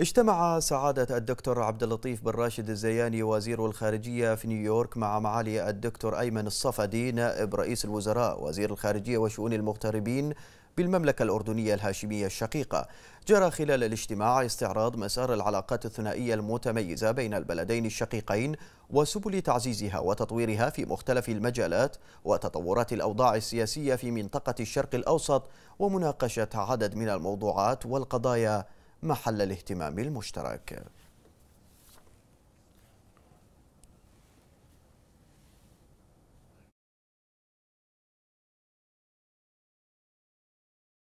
اجتمع سعادة الدكتور عبد اللطيف بن راشد الزياني وزير الخارجية في نيويورك مع معالي الدكتور أيمن الصفدي نائب رئيس الوزراء وزير الخارجية وشؤون المغتربين بالمملكة الأردنية الهاشمية الشقيقة جرى خلال الاجتماع استعراض مسار العلاقات الثنائية المتميزة بين البلدين الشقيقين وسبل تعزيزها وتطويرها في مختلف المجالات وتطورات الأوضاع السياسية في منطقة الشرق الأوسط ومناقشة عدد من الموضوعات والقضايا محل الاهتمام المشترك